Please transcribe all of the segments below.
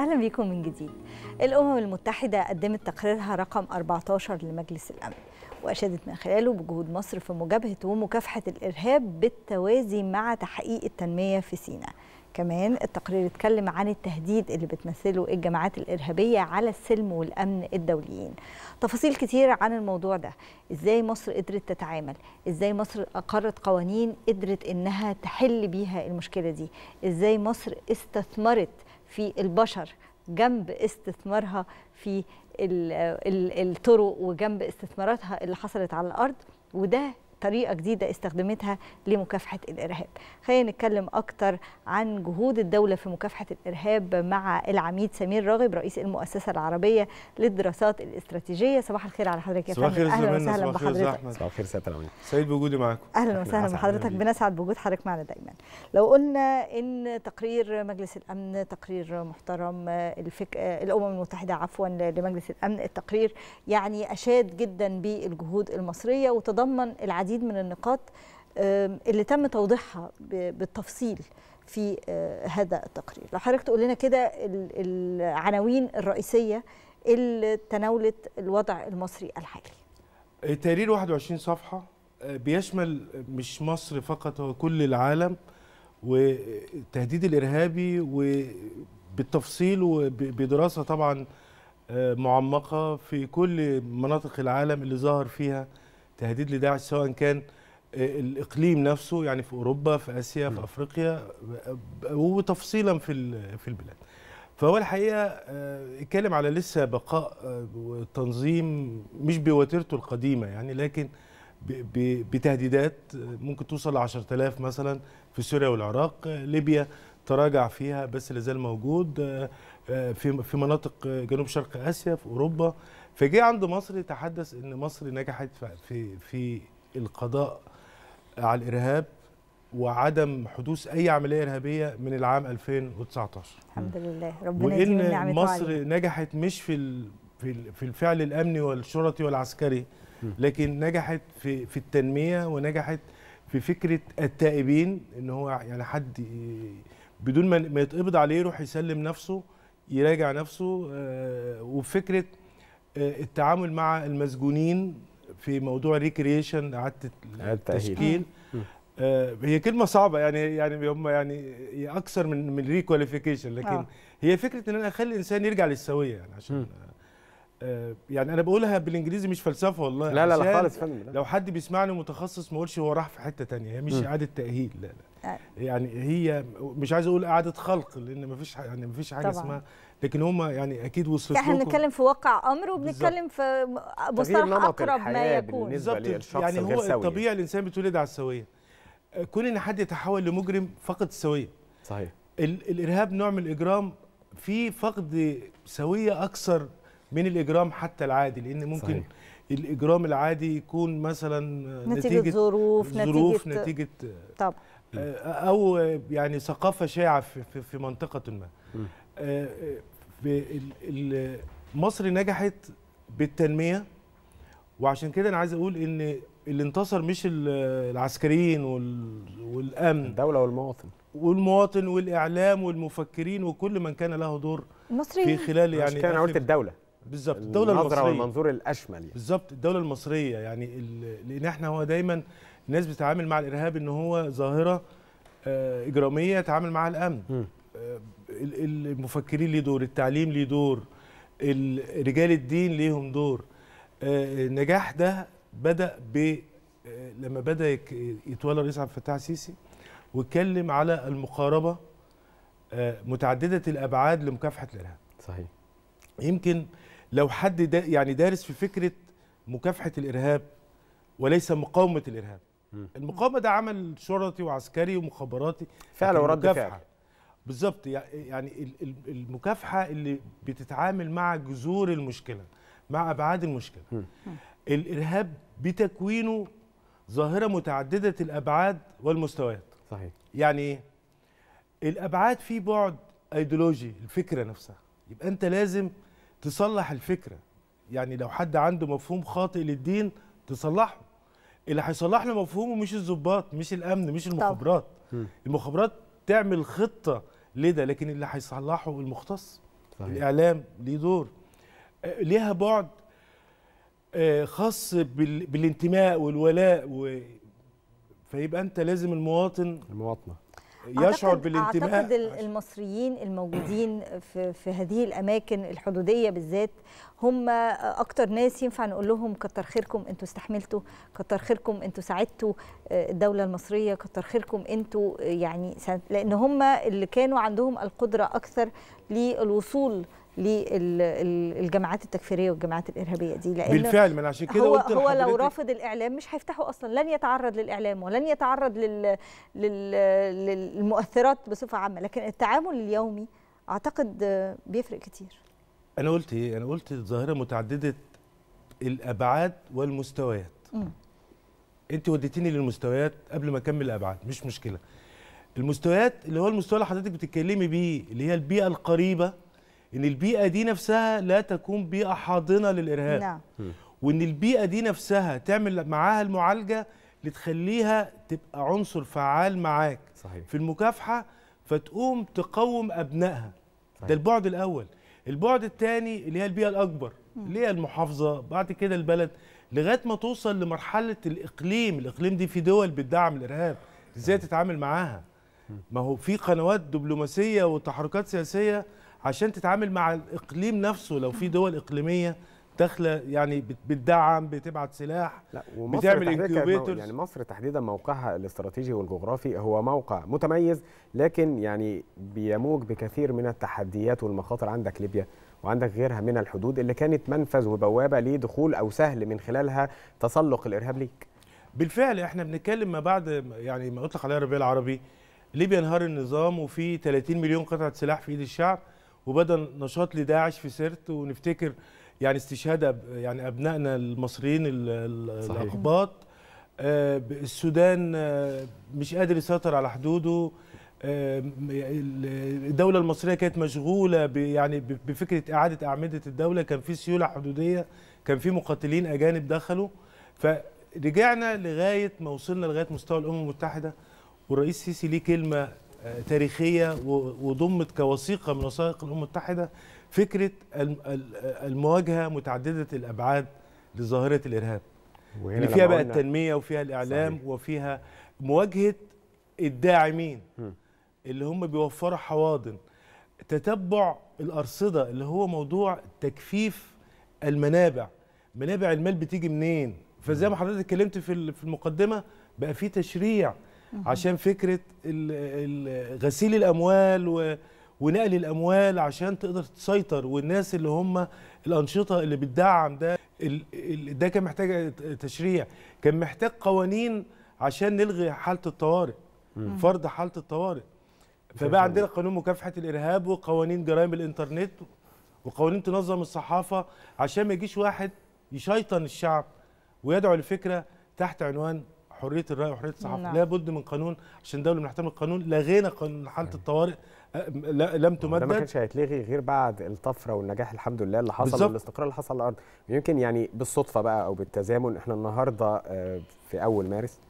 أهلا بكم من جديد الأمم المتحدة قدمت تقريرها رقم 14 لمجلس الأمن وأشادت من خلاله بجهود مصر في مجابهة ومكافحة الإرهاب بالتوازي مع تحقيق التنمية في سيناء كمان التقرير اتكلم عن التهديد اللي بتمثله الجماعات الإرهابية على السلم والأمن الدوليين تفاصيل كتير عن الموضوع ده إزاي مصر قدرت تتعامل إزاي مصر أقرت قوانين قدرت إنها تحل بيها المشكلة دي إزاي مصر استثمرت في البشر جنب استثمارها في الطرق وجنب استثماراتها اللي حصلت على الارض وده طريقه جديده استخدمتها لمكافحه الارهاب خلينا نتكلم اكتر عن جهود الدوله في مكافحه الارهاب مع العميد سمير راغب رئيس المؤسسه العربيه للدراسات الاستراتيجيه صباح الخير على حضرتك يا فندم اهلا وسهلا بحضرتك صباح الخير سياده سعيد بوجودي معاكم اهلا وسهلا بحضرتك إيه؟ بنسعد بوجود حضرتك معنا دايما لو قلنا ان تقرير مجلس الامن تقرير محترم الفك... الامم المتحده عفوا لمجلس الامن التقرير يعني اشاد جدا بالجهود المصريه وتضمن العديد العديد من النقاط اللي تم توضيحها بالتفصيل في آه، هذا التقرير لو حضرتك تقول لنا كده العناوين الرئيسيه اللي تناولت الوضع المصري الحالي تقرير 21 صفحه آه، بيشمل مش مصر فقط هو كل العالم والتهديد الارهابي وبالتفصيل وبدراسه طبعا آه، معمقه في كل مناطق العالم اللي ظهر فيها تهديد لداعش سواء كان آه، الاقليم نفسه يعني في اوروبا في اسيا في افريقيا آه، وتفصيلا في في البلاد فهو الحقيقه اتكلم آه، على لسه بقاء وتنظيم مش بوتيرته القديمه يعني لكن بتهديدات ممكن توصل ل 10000 مثلا في سوريا والعراق ليبيا تراجع فيها بس لازال موجود في في مناطق جنوب شرق اسيا في اوروبا فجه عند مصر تحدث ان مصر نجحت في في القضاء على الارهاب وعدم حدوث اي عمليه ارهابيه من العام 2019 الحمد لله ربنا وان مصر علي. نجحت مش في في الفعل الامني والشرطي والعسكري لكن نجحت في في التنميه ونجحت في فكره التائبين ان هو يعني حد بدون ما يتقبض عليه يروح يسلم نفسه يراجع نفسه آه، وفكره آه، التعامل مع المسجونين في موضوع ريكريشن اعاده التشكيل آه، هي كلمه صعبه يعني يعني هم يعني اكثر من من ريكواليفيكيشن لكن آه. هي فكره ان انا اخلي الانسان يرجع للسويه يعني عشان آه، يعني انا بقولها بالانجليزي مش فلسفه والله لا لا لا خالص فن لو حد بيسمعني متخصص ما يقولش هو راح في حته ثانيه هي مش اعاده تاهيل لا لا يعني هي مش عايز اقول اعاده خلق لان ما فيش يعني ما فيش حاجه طبعا. اسمها لكن هم يعني اكيد وصفوا احنا بنتكلم في واقع امر وبنتكلم في مصطلح اقرب ما يكون بالظبط يعني هو الطبيعي الانسان بتولد على السويه كون ان حد يتحول لمجرم فقد السويه صحيح الارهاب نوع من الاجرام في فقد سويه اكثر من الاجرام حتى العادي لان ممكن صحيح. الاجرام العادي يكون مثلا نتيجه, نتيجة ظروف نتيجه, نتيجة طبعا آه، او يعني ثقافه شائعه في منطقه ما آه، آه، مصر نجحت بالتنميه وعشان كده انا عايز اقول ان اللي انتصر مش العسكريين والامن الدوله والمواطن والمواطن والاعلام والمفكرين وكل من كان له دور مصري في خلال يعني كان انا قلت الدوله بالظبط الدوله المصريه والمنظور الاشمل يعني بالظبط الدوله المصريه يعني لان احنا هو دايما الناس بتتعامل مع الارهاب ان هو ظاهره آه، اجراميه يتعامل معها الامن آه، المفكرين ليه دور التعليم ليه دور رجال الدين ليهم دور آه، النجاح ده بدا ب لما بدا يتولى الرئيس عبد الفتاح السيسي واتكلم على المقاربه متعدده الابعاد لمكافحه الارهاب صحيح يمكن لو حد دا يعني دارس في فكره مكافحه الارهاب وليس مقاومه الارهاب المقاومه ده عمل شرطي وعسكري ومخابراتي فعلا ورد فعل بالظبط يعني المكافحه اللي بتتعامل مع جذور المشكله مع ابعاد المشكله م. الارهاب بتكوينه ظاهره متعدده الابعاد والمستويات صحيح يعني ايه الابعاد في بعد ايديولوجي الفكره نفسها يبقى انت لازم تصلح الفكره يعني لو حد عنده مفهوم خاطئ للدين تصلحه اللي هيصلح له مفهومه مش الظباط مش الامن مش المخابرات المخابرات تعمل خطه لده لكن اللي هيصلحه المختص صحيح. الاعلام ليه دور آه، ليها بعد آه، خاص بالانتماء والولاء و... فيبقى انت لازم المواطن المواطنه يشعر أعتقد بالانتماء اعتقد المصريين الموجودين في في هذه الاماكن الحدوديه بالذات هم اكتر ناس ينفع نقول لهم كتر خيركم انتوا استحملتوا كتر خيركم انتوا ساعدتوا آه، الدوله المصريه كتر خيركم انتوا آه، يعني لان هم اللي كانوا عندهم القدره اكثر للوصول للجماعات التكفيريه والجماعات الارهابيه دي لانه بالفعل من عشان كده هو, قلت هو لو رافض الاعلام مش هيفتحه اصلا لن يتعرض للاعلام ولن يتعرض لل... لل... للمؤثرات بصفه عامه لكن التعامل اليومي اعتقد بيفرق كتير انا قلت ايه انا قلت ظاهره متعدده الابعاد والمستويات م. انت وديتيني للمستويات قبل ما اكمل الابعاد مش مشكله المستويات اللي هو المستوى اللي حضرتك بتتكلمي بيه اللي هي البيئه القريبه ان البيئه دي نفسها لا تكون بيئه حاضنه للارهاب نعم. وان البيئه دي نفسها تعمل معاها المعالجه لتخليها تبقى عنصر فعال معاك صحيح. في المكافحه فتقوم تقوم ابنائها صحيح. ده البعد الاول البعد الثاني اللي هي البيئه الاكبر اللي هي المحافظه بعد كده البلد لغايه ما توصل لمرحله الاقليم الاقليم دي في دول بتدعم الارهاب ازاي تتعامل معاها ما هو في قنوات دبلوماسيه وتحركات سياسيه عشان تتعامل مع الاقليم نفسه لو في دول اقليميه داخله يعني بتدعم بتبعت سلاح لا ومصر بتعمل انكيوبيتورز يعني مصر تحديدا موقعها الاستراتيجي والجغرافي هو موقع متميز لكن يعني بيموج بكثير من التحديات والمخاطر عندك ليبيا وعندك غيرها من الحدود اللي كانت منفذ وبوابه لدخول او سهل من خلالها تسلق الارهاب ليك بالفعل احنا بنتكلم ما بعد يعني ما اطلق عليها الربيع العربي ليبيا انهار النظام وفي 30 مليون قطعه سلاح في ايد الشعب وبدا نشاط لداعش في سرت ونفتكر يعني استشهاد يعني ابنائنا المصريين الاقباط آه، السودان آه، مش قادر يسيطر على حدوده آه، الدولة المصرية كانت مشغولة يعني بفكرة إعادة أعمدة الدولة كان في سيولة حدودية كان في مقاتلين أجانب دخلوا فرجعنا لغاية ما وصلنا لغاية مستوى الأمم المتحدة والرئيس السيسي ليه كلمة تاريخيه وضمت كوثيقه من وثائق الامم المتحده فكره المواجهه متعدده الابعاد لظاهره الارهاب اللي يعني فيها بقى التنميه وفيها الاعلام صحيح. وفيها مواجهه الداعمين اللي هم بيوفروا حواضن تتبع الارصده اللي هو موضوع تكفيف المنابع منابع المال بتيجي منين فزي ما حضرتك اتكلمت في المقدمه بقى في تشريع عشان فكره غسيل الاموال و ونقل الاموال عشان تقدر تسيطر والناس اللي هم الانشطه اللي بتدعم ده ده كان محتاج تشريع كان محتاج قوانين عشان نلغي حاله الطوارئ فرض حاله الطوارئ فبقى عندنا قانون مكافحه الارهاب وقوانين جرائم الانترنت وقوانين تنظم الصحافه عشان ما يجيش واحد يشيطن الشعب ويدعو لفكره تحت عنوان حريه الراي وحريه الصحافه لا نعم. لابد من قانون عشان دوله بنحترم القانون لغينا قانون حاله أيوة. الطوارئ لم تمدد ما كانش هيتلغي غير بعد الطفره والنجاح الحمد لله اللي حصل بالزبط. والاستقرار اللي حصل على الارض يمكن يعني بالصدفه بقى او بالتزامن احنا النهارده آه، في اول مارس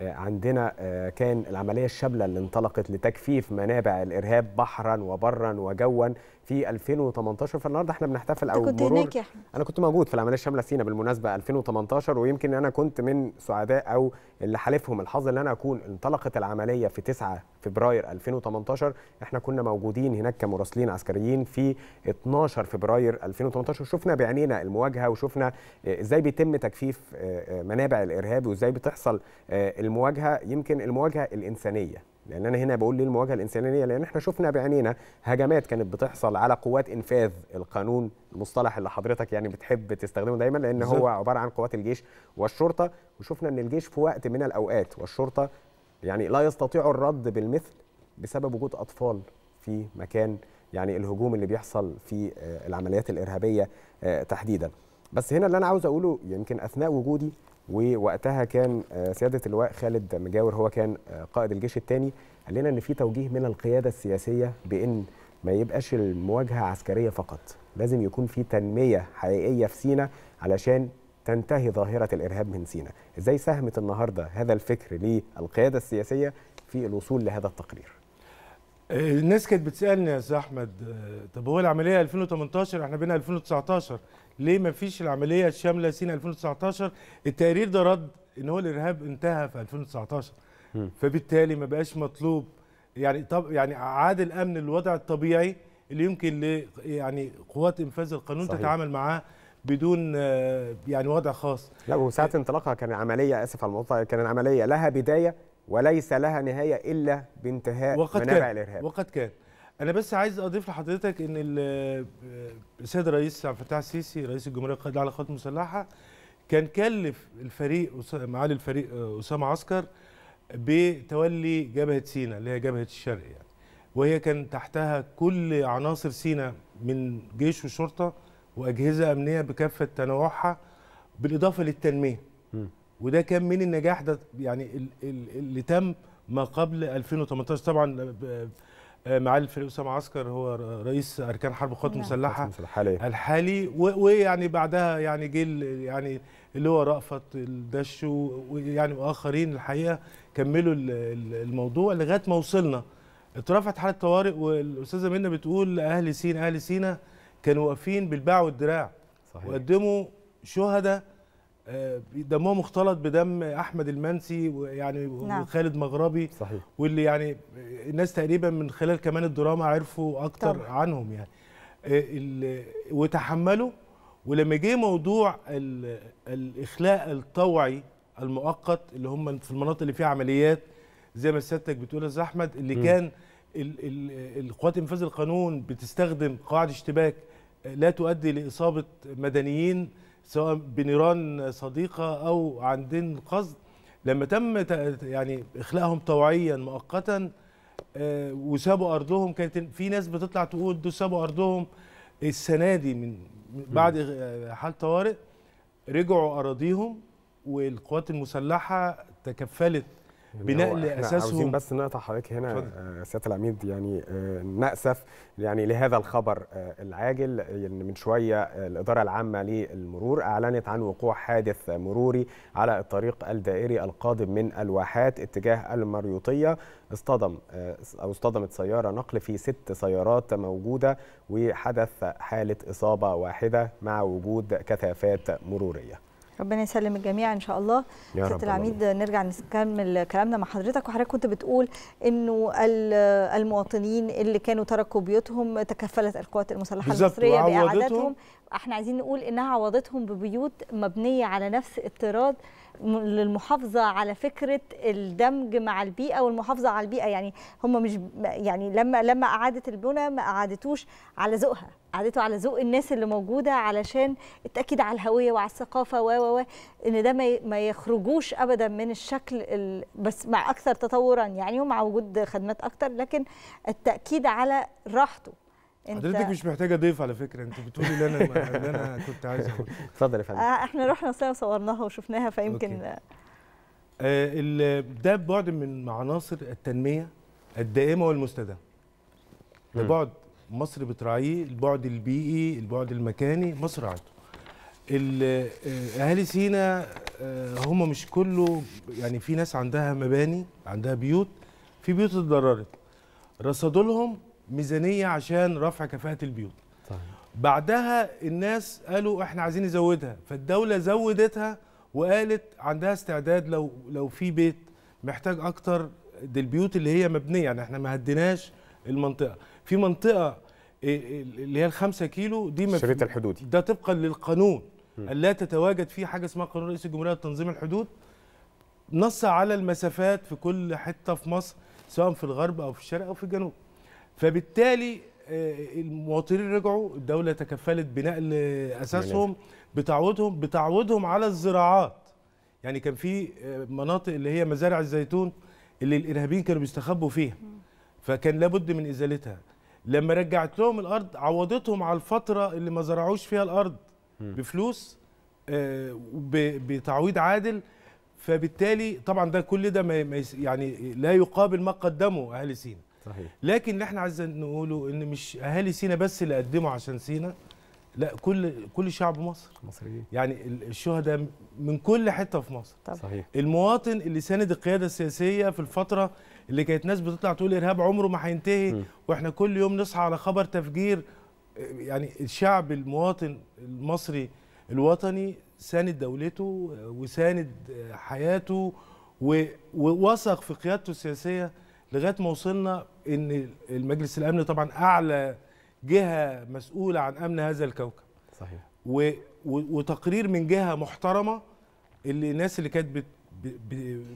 آه، عندنا آه، كان العملية الشاملة اللي انطلقت لتجفيف منابع الإرهاب بحرا وبرا وجوا في 2018 فالنهارده احنا بنحتفل او كنت هناك يا احمد انا كنت موجود في العمليه شامله سينا بالمناسبه 2018 ويمكن انا كنت من سعداء او اللي حالفهم الحظ ان انا اكون انطلقت العمليه في 9 فبراير 2018 احنا كنا موجودين هناك كمراسلين عسكريين في 12 فبراير 2018 وشفنا بعينينا المواجهه وشفنا ازاي بيتم تجفيف آه، آه، منابع الارهاب وازاي بتحصل آه، المواجهه يمكن المواجهه الانسانيه لان انا هنا بقول ليه المواجهه الانسانيه لان احنا شفنا بعينينا هجمات كانت بتحصل على قوات انفاذ القانون المصطلح اللي حضرتك يعني بتحب تستخدمه دايما لان هو عباره عن قوات الجيش والشرطه وشفنا ان الجيش في وقت من الاوقات والشرطه يعني لا يستطيعوا الرد بالمثل بسبب وجود اطفال في مكان يعني الهجوم اللي بيحصل في آه، العمليات الارهابيه آه، تحديدا بس هنا اللي انا عاوز اقوله يمكن اثناء وجودي ووقتها كان آه، سياده اللواء خالد مجاور هو كان آه، قائد الجيش الثاني قال لنا ان في توجيه من القياده السياسيه بان ما يبقاش المواجهه عسكريه فقط لازم يكون في تنميه حقيقيه في سينا علشان تنتهي ظاهره الارهاب من سينا ازاي ساهمت النهارده هذا الفكر للقياده السياسيه في الوصول لهذا التقرير الناس كانت بتسالني يا استاذ احمد آه، طب هو العمليه 2018 احنا بين 2019 ليه ما فيش العمليه الشامله سين 2019 التقرير ده رد ان هو الارهاب انتهى في 2019 م. فبالتالي ما بقاش مطلوب يعني طب يعني عاد الامن الوضع الطبيعي اللي يمكن ل يعني قوات انفاذ القانون صحيح. تتعامل معاه بدون يعني وضع خاص لا وساعه آه. انطلاقها كان عمليه اسف على المقاطعه كان عمليه لها بدايه وليس لها نهايه الا بانتهاء منابع الارهاب وقد كان انا بس عايز اضيف لحضرتك ان السيد الرئيس عبد الفتاح السيسي رئيس الجمهوريه القائد على القوات المسلحه كان كلف الفريق معالي الفريق آه، اسامه عسكر بتولي جبهه سينا اللي هي جبهه الشرق يعني وهي كان تحتها كل عناصر سينا من جيش وشرطه واجهزه امنيه بكافه تنوعها بالاضافه للتنميه وده كان من النجاح ده يعني اللي تم ما قبل 2018 طبعا آه، آه، معالي الفريق اسامه عسكر هو رئيس اركان حرب القوات نعم. المسلحه الحالي ويعني بعدها يعني جيل يعني اللي هو رأفت الدش ويعني واخرين الحقيقه كملوا الموضوع لغايه ما وصلنا اترفعت حاله طوارئ والاستاذه منى بتقول اهل سينا اهل سينا كانوا واقفين بالباع والدراع صحيح. وقدموا شهداء آه، دمه مختلط بدم احمد المنسي ويعني نعم. وخالد مغربي صحيح. واللي يعني الناس تقريبا من خلال كمان الدراما عرفوا اكتر طبعا. عنهم يعني آه، وتحملوا ولما جه موضوع الاخلاء الطوعي المؤقت اللي هم في المناطق اللي فيها عمليات زي ما سيادتك بتقول يا استاذ احمد اللي م. كان القوات انفاذ القانون بتستخدم قواعد اشتباك آه، لا تؤدي لاصابه مدنيين سواء بنيران صديقه او عن دين قصد لما تم يعني اخلاقهم طوعيا مؤقتا آه، وسابوا ارضهم كانت في ناس بتطلع تقول دول سابوا ارضهم السنه دي من بعد آه، حال طوارئ رجعوا اراضيهم والقوات المسلحه تكفلت بناء لاساسه عاوزين بس نقطع حضرتك هنا آه، سياده العميد يعني آه، ناسف يعني لهذا الخبر آه، العاجل يعني من شويه الاداره العامه للمرور اعلنت عن وقوع حادث مروري على الطريق الدائري القادم من الواحات اتجاه المريوطيه اصطدم او اصطدمت سياره نقل في ست سيارات موجوده وحدث حاله اصابه واحده مع وجود كثافات مروريه ربنا يسلم الجميع ان شاء الله يا رب العميد نرجع نكمل كلامنا مع حضرتك وحضرتك كنت بتقول انه المواطنين اللي كانوا تركوا بيوتهم تكفلت القوات المسلحه المصريه باعادتهم احنا عايزين نقول انها عوضتهم ببيوت مبنيه على نفس الطراد للمحافظه على فكره الدمج مع البيئه والمحافظه على البيئه يعني هم مش يعني لما لما اعادت البنى ما اعادتوش على ذوقها قعدته على ذوق الناس اللي موجوده علشان التاكيد على الهويه وعلى الثقافه و و ان ده ما يخرجوش ابدا من الشكل ال... بس مع اكثر تطورا يعني ومع وجود خدمات اكثر لكن التاكيد على راحته انت حضرتك مش محتاجه ضيف على فكره انت بتقولي اللي انا اللي انا كنت عايز اقوله اتفضل يا فندم آه، احنا رحنا سوا صورناها وشفناها فيمكن آه ده بعد من عناصر التنميه الدائمه والمستدامه ده بعد مصر بتراعيه البعد البيئي البعد المكاني مصر راعته آه، اهالي سينا آه، هم مش كله يعني في ناس عندها مباني عندها بيوت في بيوت اتضررت رصدوا لهم ميزانيه عشان رفع كفاءه البيوت طيب. بعدها الناس قالوا احنا عايزين نزودها فالدوله زودتها وقالت عندها استعداد لو لو في بيت محتاج اكتر دي البيوت اللي هي مبنيه يعني احنا ما هديناش المنطقه في منطقه إيه، إيه، اللي هي الخمسة كيلو دي شريط الحدودي ده طبقا للقانون لا تتواجد فيه حاجه اسمها قانون رئيس الجمهوريه لتنظيم الحدود نص على المسافات في كل حته في مصر سواء في الغرب او في الشرق او في الجنوب فبالتالي آه، المواطنين رجعوا الدوله تكفلت بنقل اساسهم بتعويضهم بتعويضهم على الزراعات يعني كان في آه، مناطق اللي هي مزارع الزيتون اللي الارهابيين كانوا بيستخبوا فيها فكان لابد من ازالتها لما رجعت لهم الارض عوضتهم على الفتره اللي ما زرعوش فيها الارض بفلوس آه، بتعويض عادل فبالتالي طبعا ده كل ده ما يعني لا يقابل ما قدمه اهل سينا صحيح لكن اللي احنا عايزين نقوله ان مش اهالي سينا بس اللي قدموا عشان سينا لا كل كل شعب مصر مصريين يعني الشهداء من كل حته في مصر طبعا. صحيح المواطن اللي ساند القياده السياسيه في الفتره اللي كانت ناس بتطلع تقول ارهاب عمره ما هينتهي واحنا كل يوم نصحى على خبر تفجير يعني الشعب المواطن المصري الوطني ساند دولته وساند حياته ووثق في قيادته السياسيه لغايه ما وصلنا ان المجلس الامن طبعا اعلى جهه مسؤوله عن امن هذا الكوكب صحيح وتقرير من جهه محترمه اللي الناس اللي كانت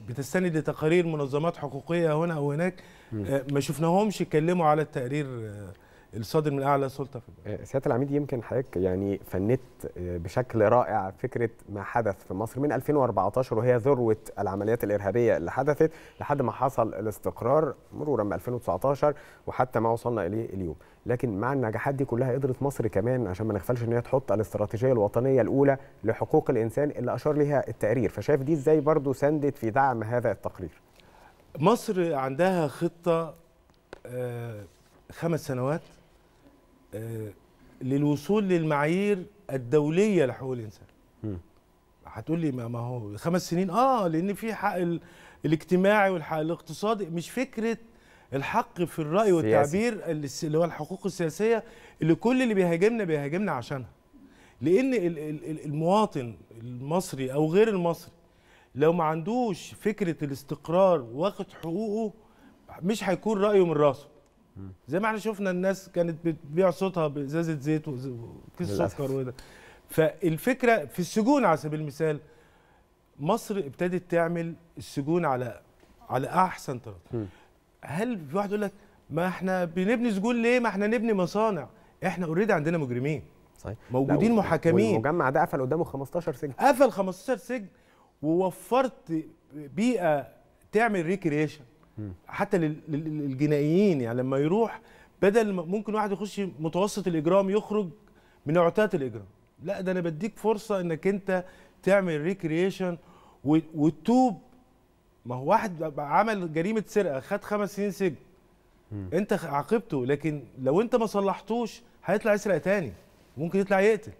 بتستند لتقارير منظمات حقوقيه هنا او هناك آه، ما شفناهمش اتكلموا على التقرير آه، الصادر من اعلى سلطه في البلد آه، سياده العميد يمكن حضرتك يعني فنت آه، بشكل رائع فكره ما حدث في مصر من 2014 وهي ذروه العمليات الارهابيه اللي حدثت لحد ما حصل الاستقرار مرورا ب 2019 وحتى ما وصلنا اليه اليوم لكن مع النجاحات دي كلها قدرت مصر كمان عشان ما نغفلش ان هي تحط الاستراتيجيه الوطنيه الاولى لحقوق الانسان اللي اشار ليها التقرير فشايف دي ازاي برضو ساندت في دعم هذا التقرير مصر عندها خطه آه، خمس سنوات آه، للوصول للمعايير الدوليه لحقوق الانسان هتقول لي ما هو خمس سنين اه لان في حق الاجتماعي والحق الاقتصادي مش فكره الحق في الراي والتعبير اللي هو الحقوق السياسيه اللي كل اللي بيهاجمنا بيهاجمنا عشانها لان المواطن المصري او غير المصري لو ما عندوش فكره الاستقرار واخد حقوقه مش هيكون رايه من راسه زي ما احنا شفنا الناس كانت بتبيع صوتها بازازه زيت وكيس سكر وده فالفكره في السجون على سبيل المثال مصر ابتدت تعمل السجون على على احسن طريقه هل في واحد يقول لك ما احنا بنبني سجون ليه ما احنا نبني مصانع احنا اوريدي عندنا مجرمين صحيح موجودين محاكمين والمجمع ده قفل قدامه 15 سجن قفل 15 سجن ووفرت بيئه تعمل ريكريشن حتى للجنائيين يعني لما يروح بدل ممكن واحد يخش متوسط الاجرام يخرج من عتات الاجرام لا ده انا بديك فرصه انك انت تعمل ريكريشن وتوب ما هو واحد عمل جريمه سرقه خد خمس سنين سجن انت عاقبته لكن لو انت ما صلحتوش هيطلع يسرق تاني ممكن يطلع يقتل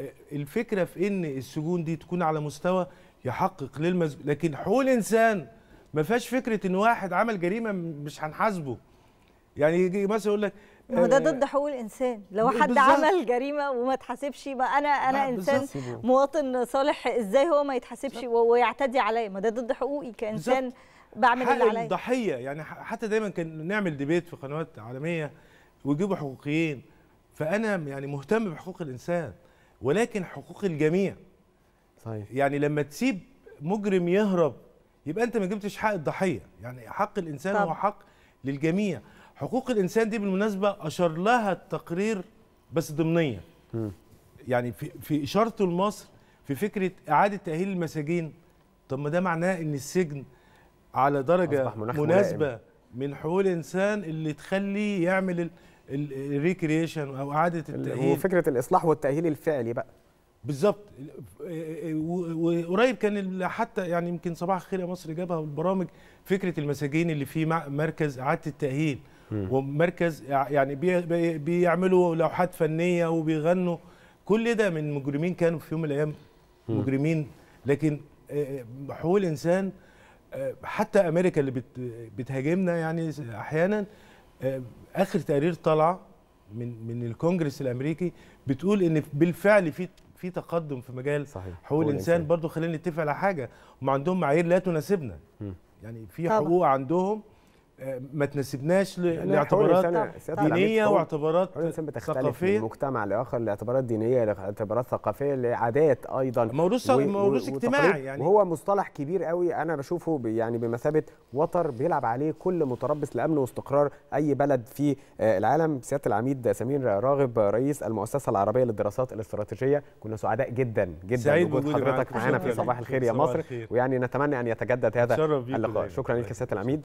آه، الفكره في ان السجون دي تكون على مستوى يحقق للمسجون لكن حقوق الانسان ما فيهاش فكره ان واحد عمل جريمه مش هنحاسبه يعني يجي مثلا يقول لك ما هو ده آه، ضد حقوق الانسان لو حد بالزبط. عمل جريمه وما اتحاسبش يبقى انا انا انسان مواطن صالح ازاي هو ما يتحاسبش ويعتدي عليا ما ده ضد حقوقي كانسان بعمل اللي عليا الضحيه يعني حتى دايما كان نعمل ديبيت في قنوات عالميه ويجيبوا حقوقيين فانا يعني مهتم بحقوق الانسان ولكن حقوق الجميع صحيح طيب. يعني لما تسيب مجرم يهرب يبقى انت ما جبتش حق الضحيه يعني حق الانسان طب. هو حق للجميع حقوق الانسان دي بالمناسبه اشار لها التقرير بس ضمنيا يعني في في اشارته لمصر في فكره اعاده تاهيل المساجين طب ما ده معناه ان السجن على درجه مناسبه ملائم. من حقوق الانسان اللي تخليه يعمل الريكريشن او اعاده التاهيل وفكره الاصلاح والتاهيل الفعلي بقى بالظبط إيه، إيه، إيه، وقريب كان حتى يعني يمكن صباح الخير يا مصر جابها والبرامج فكره المساجين اللي في مركز اعاده التاهيل ومركز يعني بيعملوا لوحات فنيه وبيغنوا كل ده من مجرمين كانوا في يوم من الايام مجرمين لكن حقوق الانسان حتى امريكا اللي بتهاجمنا يعني احيانا اخر تقرير طالعه من من الكونجرس الامريكي بتقول ان بالفعل في في تقدم في مجال صحيح. حقوق الانسان برضه خلينا نتفق على حاجه هم عندهم معايير لا تناسبنا م. يعني في حقوق عندهم آه، ما تناسبناش يعني لاعتبارات دينيه واعتبارات ثقافيه من يعني مجتمع لاخر لاعتبارات دينيه لاعتبارات ثقافيه لعادات ايضا موروث و... موروث اجتماعي يعني وهو مصطلح كبير قوي انا بشوفه يعني بمثابه وتر بيلعب عليه كل متربص لامن واستقرار اي بلد في آه، العالم سياده العميد سمير راغب رئيس المؤسسه العربيه للدراسات الاستراتيجيه كنا سعداء جدا جدا بوجود حضرتك معانا في صباح الخير يا مصر ويعني نتمنى ان يتجدد هذا اللقاء شكرا لك سياده العميد